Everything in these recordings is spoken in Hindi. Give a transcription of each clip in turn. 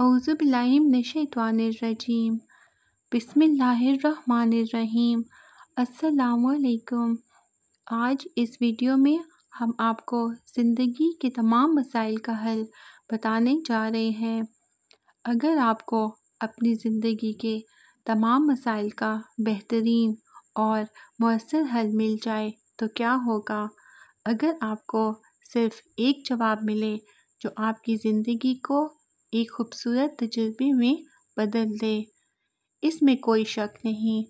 अज़बिल्लाशवानरजीम बसमीम असलकुम आज इस वीडियो में हम आपको ज़िंदगी के तमाम मसाइल का हल बताने जा रहे हैं अगर आपको अपनी ज़िंदगी के तमाम मसाइल का बेहतरीन और मौसर हल मिल जाए तो क्या होगा अगर आपको सिर्फ़ एक जवाब मिले जो आपकी ज़िंदगी को एक खूबसूरत तजुर्बे में बदल दे इसमें कोई शक नहीं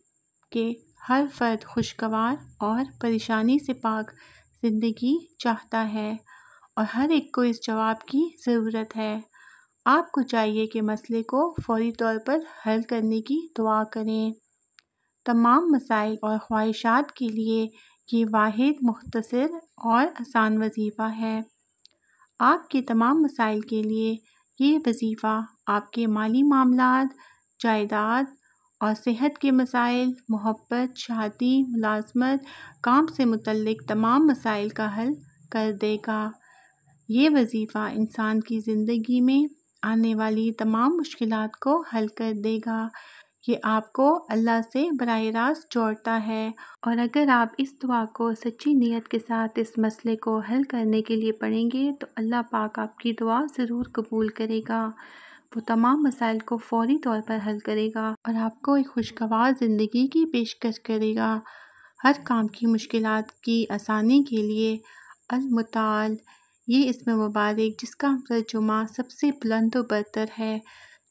कि हर फर्द खुशगवार और परेशानी से पाक ज़िंदगी चाहता है और हर एक को इस जवाब की ज़रूरत है आपको चाहिए कि मसले को फौरी तौर पर हल करने की दुआ करें तमाम मसाइल और ख्वाहिशात के लिए ये वाहिद मुख्तर और आसान वजीफ़ा है आपके तमाम मसाइल के लिए ये वजीफ़ा आपके माली मामला जायदाद और सेहत के मसाइल मोहब्बत शादी मुलाजमत काम से मुतलक तमाम मसाइल का हल कर देगा ये वजीफ़ा इंसान की ज़िंदगी में आने वाली तमाम मुश्किल को हल कर देगा ये आपको अल्लाह से बरह रास्त जोड़ता है और अगर आप इस दुआ को सच्ची नीयत के साथ इस मसले को हल करने के लिए पढ़ेंगे तो अल्लाह पाक आपकी दुआ ज़रूर कबूल करेगा वो तमाम मसाइल को फौरी तौर पर हल करेगा और आपको एक खुशगवार ज़िंदगी की पेशकश करेगा हर काम की मुश्किल की आसानी के लिए अलमताल ये इसमें मुबारक जिसका तर्जुमा सबसे बुलंद बरतर है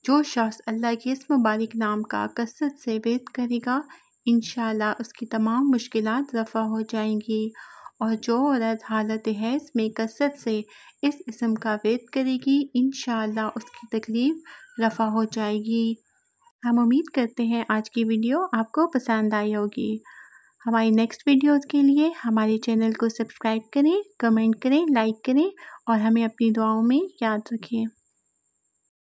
जो शख्स अल्लाह के इस मुबारक नाम का कसरत से वेद करेगा इन उसकी तमाम मुश्किल रफ़ा हो जाएंगी और जो औरत हालत हैज़ में कसरत से इस इसम का वेद करेगी इन उसकी तकलीफ़ रफ़ा हो जाएगी हम उम्मीद करते हैं आज की वीडियो आपको पसंद आई होगी हमारी नेक्स्ट वीडियो के लिए हमारे चैनल को सब्सक्राइब करें कमेंट करें लाइक करें और हमें अपनी दुआओं में याद रखें